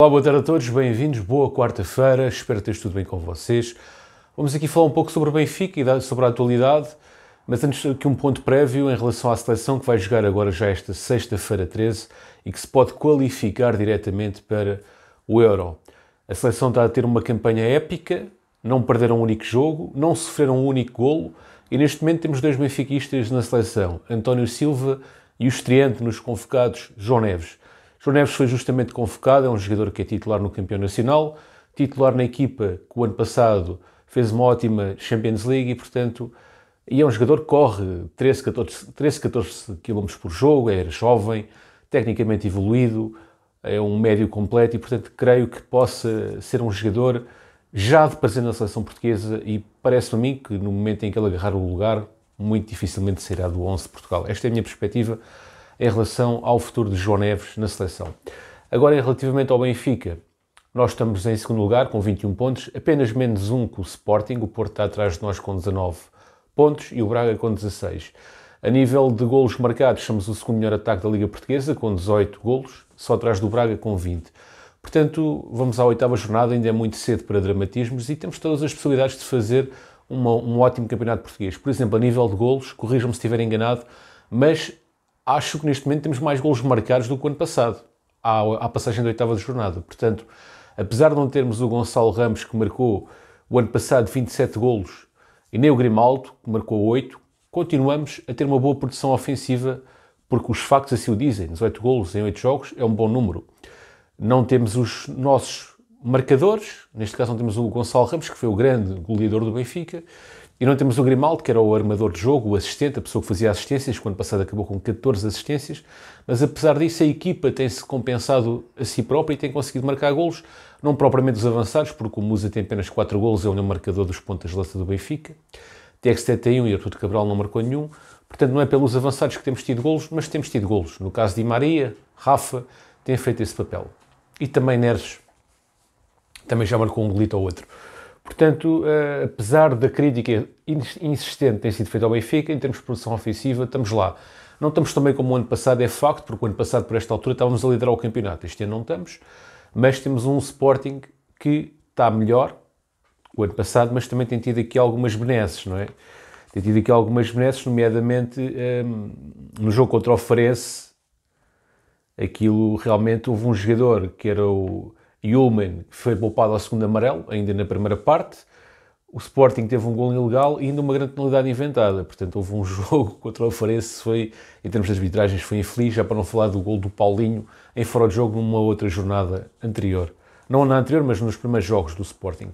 Olá, boa tarde a todos, bem-vindos, boa quarta-feira, espero ter tudo bem com vocês. Vamos aqui falar um pouco sobre o Benfica e sobre a atualidade, mas antes aqui um ponto prévio em relação à seleção que vai jogar agora já esta sexta-feira 13 e que se pode qualificar diretamente para o Euro. A seleção está a ter uma campanha épica, não perderam um único jogo, não sofreram um único golo e neste momento temos dois benfiquistas na seleção, António Silva e o estreante nos convocados, João Neves. João Neves foi justamente convocado, é um jogador que é titular no campeão nacional, titular na equipa que o ano passado fez uma ótima Champions League e, portanto, e é um jogador que corre 13, 14, 13, 14 km por jogo, é jovem, tecnicamente evoluído, é um médio completo e, portanto, creio que possa ser um jogador já de presente na seleção portuguesa e parece-me a mim que no momento em que ele agarrar o lugar, muito dificilmente sairá do 11 de Portugal. Esta é a minha perspectiva em relação ao futuro de João Neves na seleção. Agora, relativamente ao Benfica, nós estamos em segundo lugar com 21 pontos, apenas menos um que o Sporting, o Porto está atrás de nós com 19 pontos e o Braga com 16. A nível de golos marcados, somos o segundo melhor ataque da Liga Portuguesa, com 18 golos, só atrás do Braga com 20. Portanto, vamos à oitava jornada, ainda é muito cedo para dramatismos e temos todas as possibilidades de fazer uma, um ótimo campeonato português. Por exemplo, a nível de golos, corrijam-me se estiver enganado, mas acho que neste momento temos mais golos marcados do que o ano passado, à, à passagem da oitava de jornada. Portanto, apesar de não termos o Gonçalo Ramos, que marcou o ano passado 27 golos, e nem o Grimaldo, que marcou 8, continuamos a ter uma boa produção ofensiva, porque os factos assim o dizem. 18 golos em 8 jogos é um bom número. Não temos os nossos marcadores, neste caso não temos o Gonçalo Ramos, que foi o grande goleador do Benfica, e não temos o Grimaldo, que era o armador de jogo, o assistente, a pessoa que fazia assistências, quando passado acabou com 14 assistências, mas apesar disso a equipa tem-se compensado a si própria e tem conseguido marcar golos, não propriamente os avançados, porque o Musa tem apenas 4 golos, é o marcador dos pontas de lança do Benfica, tem 71 e Arturo Cabral não marcou nenhum, portanto não é pelos avançados que temos tido golos, mas temos tido golos. No caso de Maria, Rafa, tem feito esse papel. E também Neres, também já marcou um golito ou outro. Portanto, uh, apesar da crítica insistente que tem sido feita ao Benfica, em termos de produção ofensiva, estamos lá. Não estamos também como o ano passado, é facto, porque o ano passado, por esta altura, estávamos a liderar o campeonato. Este ano não estamos, mas temos um Sporting que está melhor o ano passado, mas também tem tido aqui algumas benesses, não é? Tem tido aqui algumas benesses, nomeadamente um, ehm, no jogo contra o Farense, aquilo realmente houve um jogador que era o Yeoman foi poupado ao segundo amarelo, ainda na primeira parte. O Sporting teve um gol ilegal e ainda uma grande penalidade inventada. Portanto, houve um jogo contra o Farense foi, em termos de arbitragens, foi infeliz, já para não falar do gol do Paulinho em fora de jogo numa outra jornada anterior. Não na anterior, mas nos primeiros jogos do Sporting.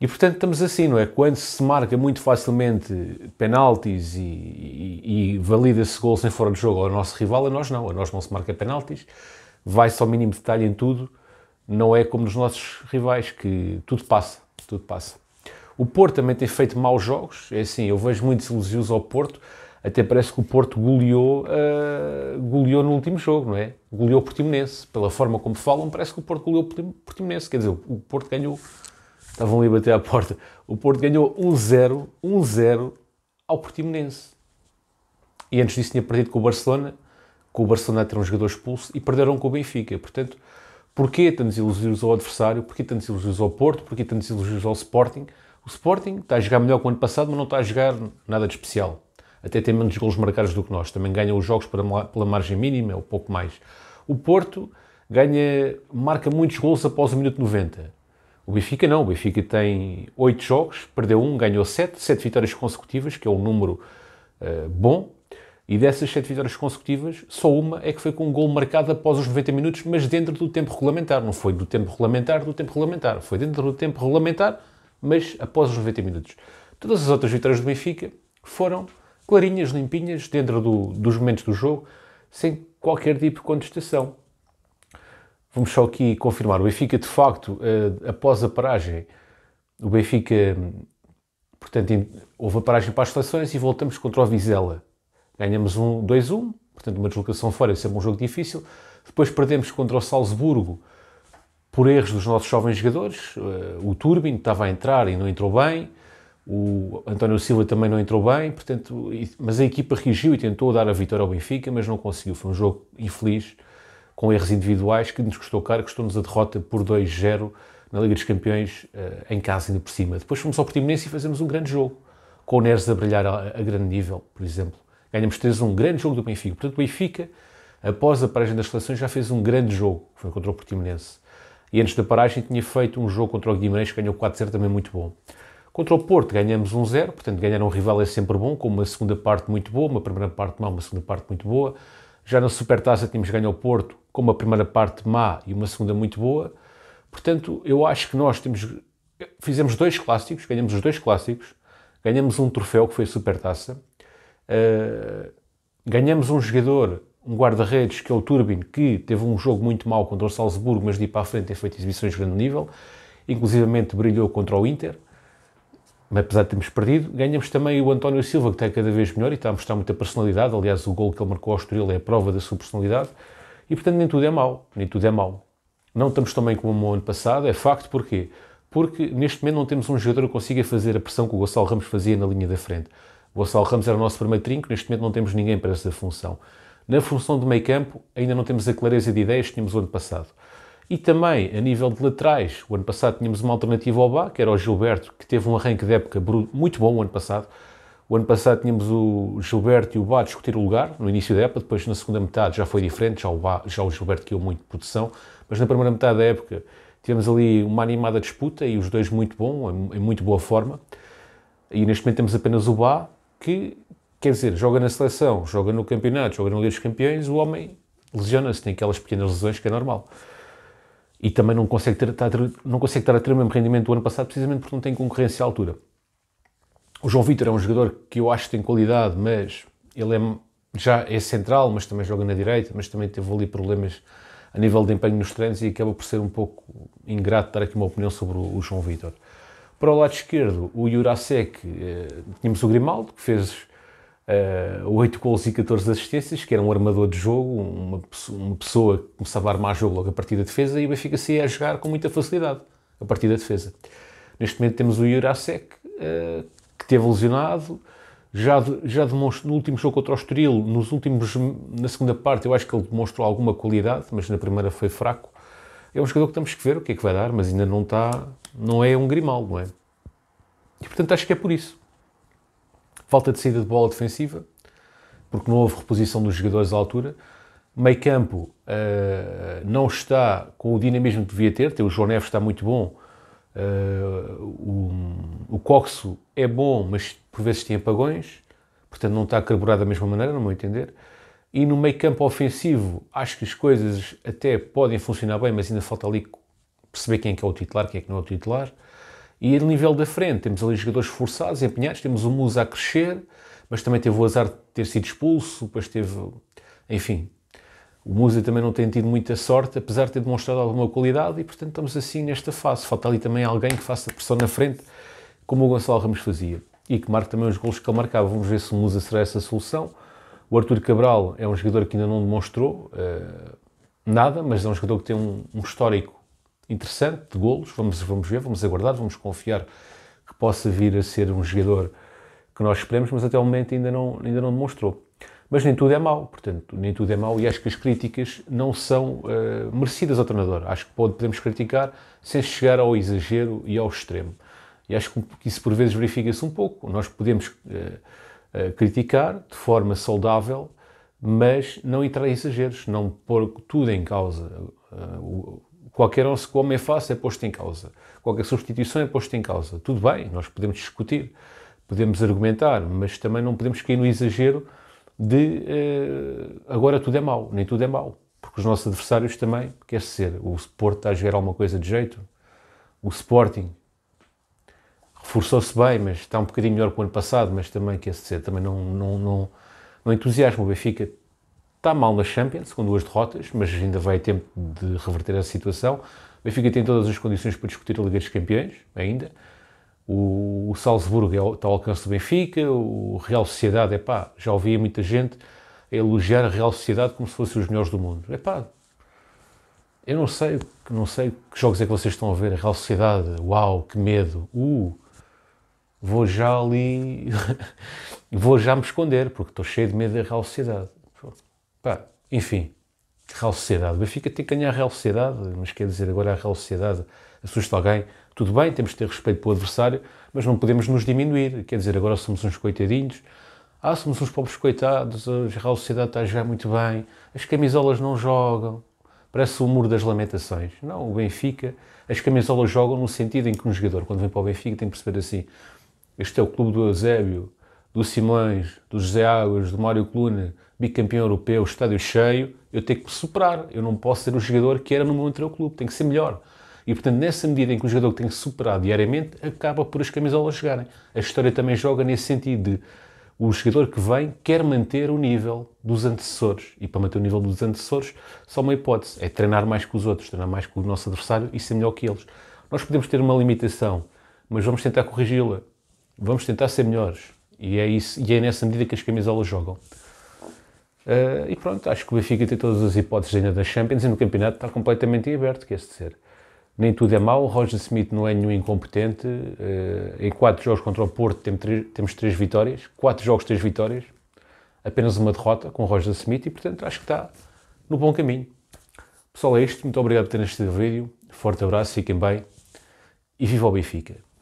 E portanto estamos assim, não é? Quando se marca muito facilmente penaltis e, e, e valida-se gols em fora de jogo ao nosso rival, a nós não. A nós não se marca penaltis, vai-se ao mínimo detalhe em tudo não é como nos nossos rivais, que tudo passa, tudo passa. O Porto também tem feito maus jogos, é assim, eu vejo muitos elogios ao Porto, até parece que o Porto goleou, uh, goleou no último jogo, não é? Goleou o Portimonense. Pela forma como falam, parece que o Porto goleou o Portimonense. Quer dizer, o Porto ganhou. Estavam ali a bater à porta. O Porto ganhou 1-0, 1-0 ao Portimonense. E antes disso tinha perdido com o Barcelona, com o Barcelona a ter um jogador expulso, e perderam com o Benfica. Portanto, Porquê tantos elogios ao adversário? Porquê tantos elogios ao Porto? Porquê tantos elogios ao Sporting? O Sporting está a jogar melhor que o ano passado, mas não está a jogar nada de especial. Até tem menos golos marcados do que nós. Também ganha os jogos pela margem mínima, ou é pouco mais. O Porto ganha, marca muitos golos após o minuto 90. O Benfica não. O Benfica tem 8 jogos, perdeu um, ganhou 7. 7 vitórias consecutivas, que é um número uh, bom e dessas sete vitórias consecutivas, só uma é que foi com um gol marcado após os 90 minutos, mas dentro do tempo regulamentar. Não foi do tempo regulamentar, do tempo regulamentar. Foi dentro do tempo regulamentar, mas após os 90 minutos. Todas as outras vitórias do Benfica foram clarinhas, limpinhas, dentro do, dos momentos do jogo, sem qualquer tipo de contestação. Vamos só aqui confirmar. O Benfica, de facto, eh, após a paragem, o Benfica, hum, portanto, houve a paragem para as seleções e voltamos contra o Vizela ganhamos 2 1 um, dois, um, portanto uma deslocação fora é sempre um jogo difícil. Depois perdemos contra o Salzburgo por erros dos nossos jovens jogadores. Eh, o Turbin estava a entrar e não entrou bem. O António Silva também não entrou bem, portanto, mas a equipa reagiu e tentou dar a vitória ao Benfica, mas não conseguiu. Foi um jogo infeliz, com erros individuais, que nos custou caro, custou-nos a derrota por 2-0 na Liga dos Campeões, eh, em casa ainda por cima. Depois fomos ao Portimonense e fazemos um grande jogo, com o Neres a brilhar a grande nível, por exemplo. Ganhamos 3-1, um grande jogo do Benfica. Portanto, o Benfica, após a paragem das seleções, já fez um grande jogo, foi contra o Portimonense. E antes da paragem tinha feito um jogo contra o Guimarães, que ganhou 4-0, também muito bom. Contra o Porto ganhamos 1-0, portanto ganhar um rival é sempre bom, com uma segunda parte muito boa, uma primeira parte má, uma segunda parte muito boa. Já na Supertaça tínhamos ganho ao Porto com uma primeira parte má e uma segunda muito boa. Portanto, eu acho que nós temos, fizemos dois clássicos, ganhamos os dois clássicos, ganhamos um troféu que foi a Supertaça eh, ganhamos um jogador, um guarda-redes, que é o Turbin, que teve um jogo muito mau contra o Salzburgo, mas de ir para a frente tem feito exibições de grande nível, inclusivamente brilhou contra o Inter, mas apesar de termos perdido, ganhamos também o António Silva, que está cada vez melhor e está a mostrar muita personalidade, aliás o gol que ele marcou ao Estoril é a prova da sua personalidade, e portanto nem tudo é mau, nem tudo é mau. Não estamos também como o ano passado, é facto, porquê? Porque neste momento não temos um jogador que consiga fazer a pressão que o Gonçalo Ramos fazia na linha da frente. O Gonçalo Ramos era o nosso primeiro trinco, neste momento não temos ninguém para essa função. Na função de meio campo, ainda não temos a clareza de ideias que tínhamos o ano passado. E também, a nível de laterais, o ano passado tínhamos uma alternativa ao Bá, que era o Gilberto, que teve um arranque de época muito bom o ano passado. O ano passado tínhamos o Gilberto e o Bá a discutir o lugar, no início da época, depois na segunda metade já foi diferente, já o, Bá, já o Gilberto caiu muito de produção, mas na primeira metade da época tivemos ali uma animada disputa e os dois muito bom, em muito boa forma. E neste momento temos apenas o Bá, que, quer dizer, joga na seleção, joga no campeonato, joga na Liga dos Campeões, o homem lesiona-se, tem aquelas pequenas lesões que é normal. E também não consegue, ter, tá estar, não consegue estar a ter o mesmo rendimento do ano passado, precisamente porque não tem concorrência à altura. O João Vitor é um jogador que eu acho que tem qualidade, mas ele é, já é central, mas também joga na direita, mas também teve ali problemas a nível de empenho nos treinos e acaba por ser um pouco ingrato dar aqui uma opinião sobre o, o João Vitor. Para o lado esquerdo, o Jurasek, eh, tínhamos o Grimaldo, que fez uh, eh, 8 gols e 14 assistências, que era um armador de jogo, uma, uma pessoa que começava a armar jogo logo a partir da defesa e o Benfica saía a jogar com muita facilidade a partir da defesa. Neste momento temos o Jurasek, uh, que teve lesionado, já, já demonstrou no último jogo contra o Estoril, nos últimos, na segunda parte eu acho que ele demonstrou alguma qualidade, mas na primeira foi fraco é um jogador que temos que ver o que é que vai dar, mas ainda não está, não é um Grimaldo, não é? E portanto acho que é por isso. Falta de saída de bola defensiva, porque não houve reposição dos jogadores à altura. Meio campo uh, não está com o dinamismo que devia ter, o João Neves está muito bom, uh, o, o Coxo é bom, mas por vezes tem apagões, portanto não está carburado da mesma maneira, no meu entender. E no meio campo ofensivo, acho que as coisas até podem funcionar bem, mas ainda falta ali perceber quem é que é o titular, quem é que não é o titular. E no nível da frente, temos ali jogadores forçados, empenhados, temos o Musa a crescer, mas também teve o azar de ter sido expulso, depois teve... Enfim, o Musa também não tem tido muita sorte, apesar de ter demonstrado alguma qualidade, e portanto estamos assim nesta fase. Falta ali também alguém que faça pressão na frente, como o Gonçalo Ramos fazia, e que marque também os golos que ele marcava. Vamos ver se o Musa será essa solução. O Arthur Cabral é um jogador que ainda não demonstrou uh, nada, mas é um jogador que tem um, um, histórico interessante de golos. Vamos, vamos ver, vamos aguardar, vamos confiar que possa vir a ser um jogador que nós esperemos, mas até o momento ainda não, ainda não demonstrou. Mas nem tudo é mau, portanto, nem tudo é mau e acho que as críticas não são uh, merecidas ao treinador. Acho que pode, podemos criticar sem chegar ao exagero e ao extremo. E acho que isso por vezes verifica-se um pouco. Nós podemos. Uh, criticar de forma saudável, mas não entrar em exageros, não pôr tudo em causa. Eh, qualquer onze que o homem faça é posto em causa, qualquer substituição é posto em causa. Tudo bem, nós podemos discutir, podemos argumentar, mas também não podemos cair no exagero de uh, agora tudo é mau, nem tudo é mau. Porque os nossos adversários também quer ser. O Sport está a gerar alguma coisa de jeito, o Sporting reforçou-se bem, mas está um bocadinho melhor que o ano passado, mas também, quer dizer, também não, não, não, não entusiasma o Benfica. Está mal na Champions, com duas derrotas, mas ainda vai tempo de reverter essa situação. O Benfica tem todas as condições para discutir a Liga dos Campeões, ainda. O, o Salzburgo é, está ao alcance do Benfica, o Real Sociedade, é pá, já ouvia muita gente a elogiar a Real Sociedade como se fossem os melhores do mundo. É pá, eu não sei, não sei que jogos é que vocês estão a ver, a Real Sociedade, uau, que medo, uh, vou já ali, vou já me esconder, porque estou cheio de medo da Real Sociedade. Pá, enfim, Real Sociedade. O Benfica tem que ganhar a Real Sociedade, mas quer dizer, agora a Real Sociedade assusta alguém. Tudo bem, temos de ter respeito pelo adversário, mas não podemos nos diminuir. Quer dizer, agora somos uns coitadinhos. Ah, somos uns pobres coitados, a Real Sociedade está a jogar muito bem, as camisolas não jogam. Parece o muro das lamentações. Não, o Benfica, as camisolas jogam no sentido em que um jogador, quando vem para o Benfica, tem que perceber assim: este é o clube do Eusébio, do Simões, do José Águas, do Mário Coluna, bicampeão europeu, estádio cheio. Eu tenho que me superar. Eu não posso ser o jogador que era no meu anterior clube. Tenho que ser melhor. E, portanto, nessa medida em que o jogador tem que superar diariamente, acaba por as camisolas chegarem. A história também joga nesse sentido de o jogador que vem quer manter o nível dos antecessores. E para manter o nível dos antecessores, só uma hipótese: é treinar mais que os outros, treinar mais que o nosso adversário e ser melhor que eles. Nós podemos ter uma limitação, mas vamos tentar corrigi-la. Vamos tentar ser melhores. E é, isso, e é nessa medida que as camisolas jogam. Uh, e pronto, acho que o Benfica tem todas as hipóteses ainda da Champions e no campeonato está completamente em aberto, quer dizer. Nem tudo é mau, Roger Smith não é nenhum incompetente. Uh, em 4 jogos contra o Porto temos 3 temos três vitórias, 4 jogos, 3 vitórias, apenas uma derrota com o Roger Smith e portanto acho que está no bom caminho. Pessoal, é isto. Muito obrigado por terem assistido o vídeo. Forte abraço, fiquem bem e viva o Benfica!